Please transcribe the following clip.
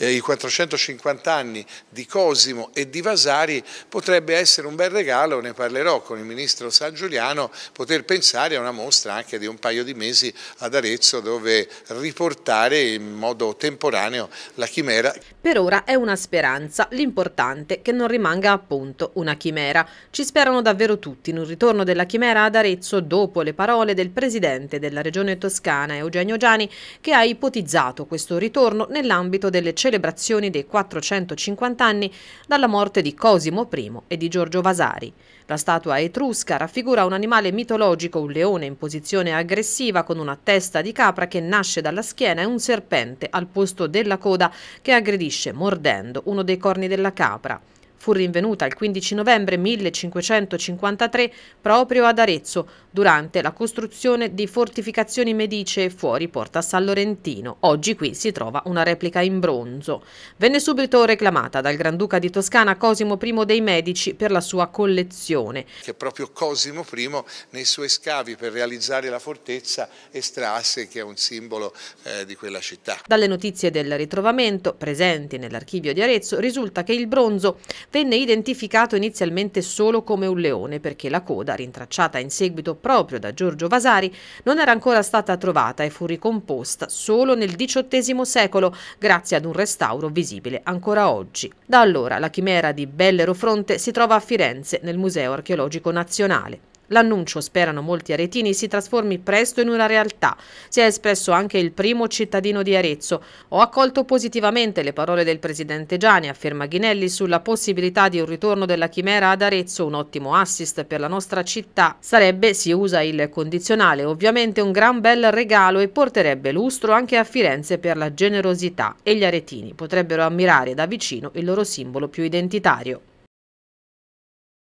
Eh, i 450 anni di Cosimo e di Vasari potrebbe essere un bel regalo, ne parlerò con il ministro San Giuliano, poter pensare a una mostra anche di un paio di mesi ad Arezzo dove riportare in modo temporaneo la chimera. Per ora è una speranza, l'importante che non rimanga appunto una chimera. Ci sperano davvero tutti in un ritorno della chimera ad Arezzo dopo le parole del presidente della regione toscana Eugenio Giani che ha ipotizzato questo ritorno nell'ambito delle celebrazioni celebrazioni dei 450 anni dalla morte di Cosimo I e di Giorgio Vasari. La statua etrusca raffigura un animale mitologico, un leone in posizione aggressiva con una testa di capra che nasce dalla schiena e un serpente al posto della coda che aggredisce mordendo uno dei corni della capra fu rinvenuta il 15 novembre 1553 proprio ad Arezzo durante la costruzione di fortificazioni medicee fuori Porta San Lorentino. Oggi qui si trova una replica in bronzo. Venne subito reclamata dal Granduca di Toscana Cosimo I dei Medici per la sua collezione. Che proprio Cosimo I nei suoi scavi per realizzare la fortezza estrasse che è un simbolo eh, di quella città. Dalle notizie del ritrovamento presenti nell'archivio di Arezzo risulta che il bronzo venne identificato inizialmente solo come un leone perché la coda, rintracciata in seguito proprio da Giorgio Vasari, non era ancora stata trovata e fu ricomposta solo nel XVIII secolo grazie ad un restauro visibile ancora oggi. Da allora la chimera di Bellero si trova a Firenze nel Museo Archeologico Nazionale. L'annuncio, sperano molti aretini, si trasformi presto in una realtà. Si è espresso anche il primo cittadino di Arezzo. Ho accolto positivamente le parole del presidente Gianni, afferma Ghinelli, sulla possibilità di un ritorno della chimera ad Arezzo, un ottimo assist per la nostra città. Sarebbe, si usa il condizionale, ovviamente un gran bel regalo e porterebbe lustro anche a Firenze per la generosità e gli aretini potrebbero ammirare da vicino il loro simbolo più identitario.